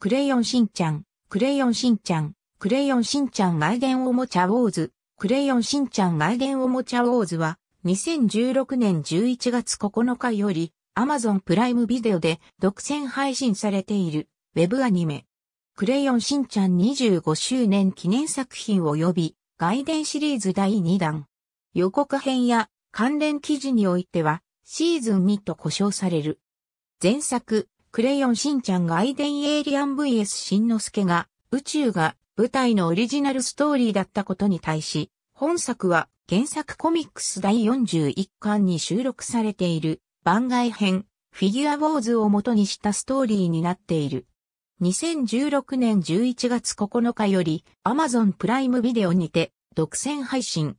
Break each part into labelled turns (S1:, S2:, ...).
S1: クレヨンしんちゃん、クレヨンしんちゃん、クレヨンしんちゃん外伝おもちゃウォーズ、クレヨンしんちゃん外伝おもちゃウォーズは、2016年11月9日より、Amazon プライムビデオで独占配信されている、ウェブアニメ。クレヨンしんちゃん25周年記念作品及び、外伝シリーズ第2弾。予告編や関連記事においては、シーズン2と呼称される。前作、クレヨンしんちゃんがアイデン・エイリアン VS しんのすけが、宇宙が舞台のオリジナルストーリーだったことに対し、本作は原作コミックス第41巻に収録されている番外編、フィギュアウォーズを元にしたストーリーになっている。2016年11月9日より Amazon プライムビデオにて独占配信。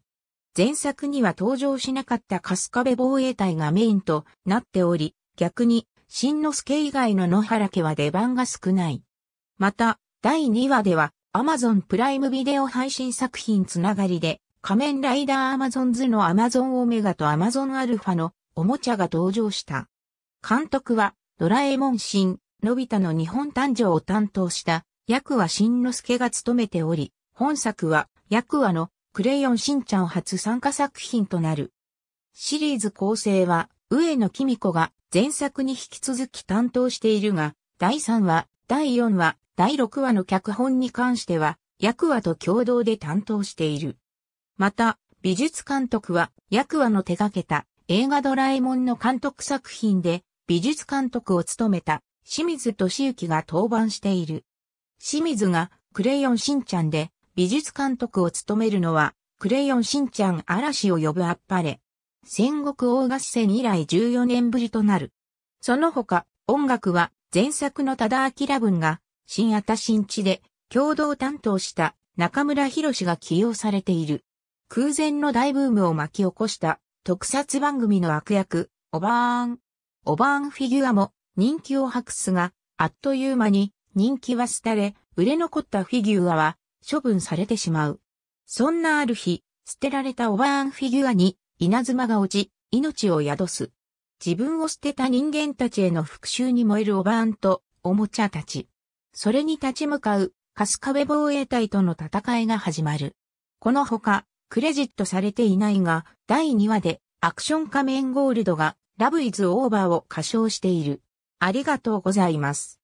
S1: 前作には登場しなかったカスカベ防衛隊がメインとなっており、逆に新之助以外の野原家は出番が少ない。また、第2話では、アマゾンプライムビデオ配信作品つながりで、仮面ライダーアマゾンズのアマゾンオメガとアマゾンアルファのおもちゃが登場した。監督は、ドラえもん新、のび太の日本誕生を担当した、役は新之助が務めており、本作は、役はの、クレヨンしんちゃん初参加作品となる。シリーズ構成は、上野き美子が前作に引き続き担当しているが、第3話、第4話、第6話の脚本に関しては、役話と共同で担当している。また、美術監督は、役話の手掛けた映画ドラえもんの監督作品で、美術監督を務めた清水敏行が登板している。清水がクレヨンしんちゃんで美術監督を務めるのは、クレヨンしんちゃん嵐を呼ぶあっぱれ。戦国大合戦以来14年ぶりとなる。その他、音楽は前作の多田明文が新あた新地で共同担当した中村博士が起用されている。空前の大ブームを巻き起こした特撮番組の悪役、オバーン。オバーンフィギュアも人気を博すが、あっという間に人気は廃れ、売れ残ったフィギュアは処分されてしまう。そんなある日、捨てられたオバーンフィギュアに稲妻が落ち、命を宿す。自分を捨てた人間たちへの復讐に燃えるおばあんと、おもちゃたち。それに立ち向かう、春日部防衛隊との戦いが始まる。このほか、クレジットされていないが、第2話で、アクション仮面ゴールドが、ラブイズオーバーを歌唱している。ありがとうございます。